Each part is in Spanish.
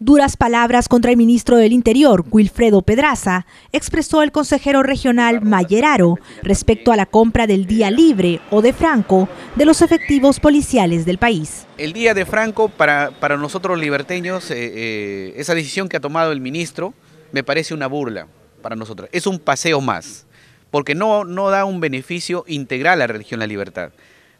Duras palabras contra el ministro del Interior, Wilfredo Pedraza, expresó el consejero regional Mayeraro respecto a la compra del día libre o de Franco de los efectivos policiales del país. El día de Franco, para, nosotros liberteños, eh, eh, esa decisión que ha tomado el ministro me parece una burla para nosotros. Es un paseo más, porque no, no da un beneficio integral a la religión La Libertad.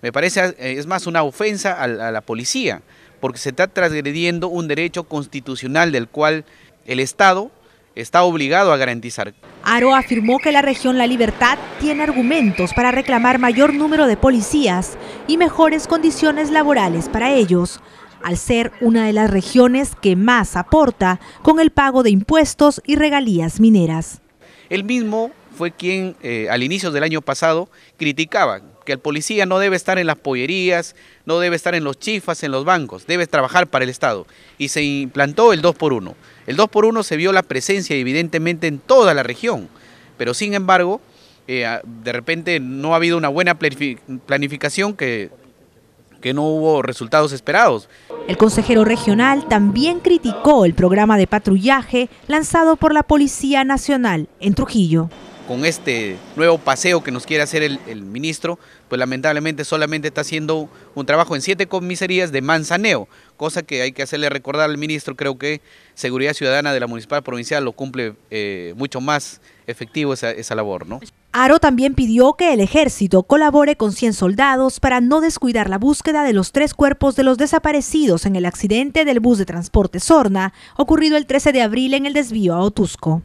Me parece, eh, es más, una ofensa a la policía porque se está transgrediendo un derecho constitucional del cual el Estado está obligado a garantizar. Aro afirmó que la región La Libertad tiene argumentos para reclamar mayor número de policías y mejores condiciones laborales para ellos, al ser una de las regiones que más aporta con el pago de impuestos y regalías mineras. El mismo fue quien eh, al inicio del año pasado criticaba que el policía no debe estar en las pollerías, no debe estar en los chifas, en los bancos, debe trabajar para el Estado. Y se implantó el 2 por 1 El 2 por 1 se vio la presencia evidentemente en toda la región, pero sin embargo, eh, de repente no ha habido una buena planificación que no hubo resultados esperados. El consejero regional también criticó el programa de patrullaje lanzado por la Policía Nacional en Trujillo con este nuevo paseo que nos quiere hacer el, ministro, pues lamentablemente solamente está haciendo un trabajo en siete comisarías de manzaneo, cosa que hay que hacerle recordar al ministro, creo que Seguridad Ciudadana de la Municipal Provincial lo cumple eh, mucho más efectivo esa, labor, ¿no? Aro también pidió que el ejército colabore con 100 soldados para no descuidar la búsqueda de los tres cuerpos de los desaparecidos en el accidente del bus de transporte Sorna, ocurrido el 13 de abril en el desvío a Otusco.